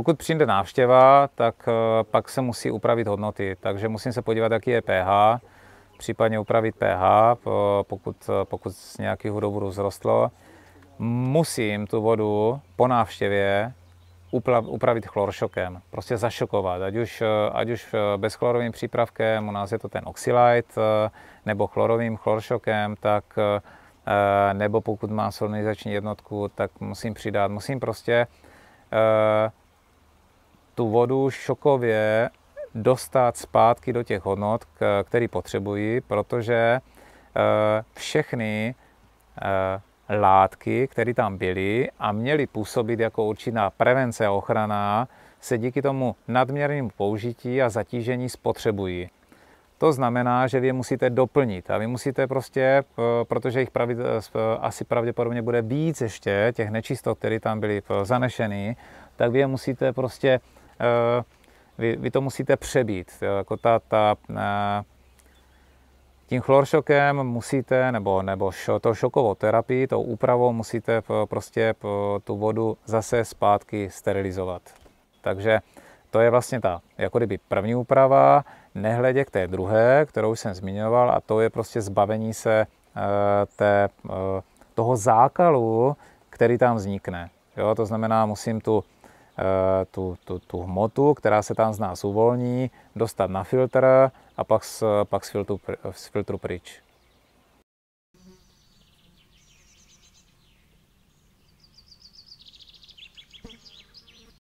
Pokud přijde návštěva, tak eh, pak se musí upravit hodnoty, takže musím se podívat, jaký je pH, případně upravit pH, pokud, eh, pokud z nějakého důvodu zrostlo. Musím tu vodu po návštěvě upravit chloršokem, prostě zašokovat, ať už, eh, ať už bezchlorovým přípravkem, u nás je to ten Oxylite, nebo chlorovým chloršokem, tak nebo pokud má solnizační jednotku, tak musím přidat, musím prostě tu vodu šokově dostat zpátky do těch hodnot, které potřebují, protože eh, všechny eh, látky, které tam byly a měly působit jako určitá prevence a ochrana, se díky tomu nadměrnému použití a zatížení spotřebují. To znamená, že vy je musíte doplnit a vy musíte prostě, eh, protože jich pravi, asi pravděpodobně bude víc ještě těch nečistot, které tam byly zanešeny, tak vy je musíte prostě Eh, vy, vy to musíte přebít. Jo, jako ta, ta, eh, tím chloršokem musíte, nebo, nebo šo, to šokovou terapii, tou úpravou musíte prostě tu vodu zase zpátky sterilizovat. Takže to je vlastně ta jako kdyby první úprava, nehledě k té druhé, kterou jsem zmiňoval, a to je prostě zbavení se eh, té, toho zákalu, který tam vznikne. Jo, to znamená, musím tu Eh, tu, tu, tu hmotu, která se tam z nás uvolní, dostat na filtr a pak z, pak z, filtru, z filtru pryč.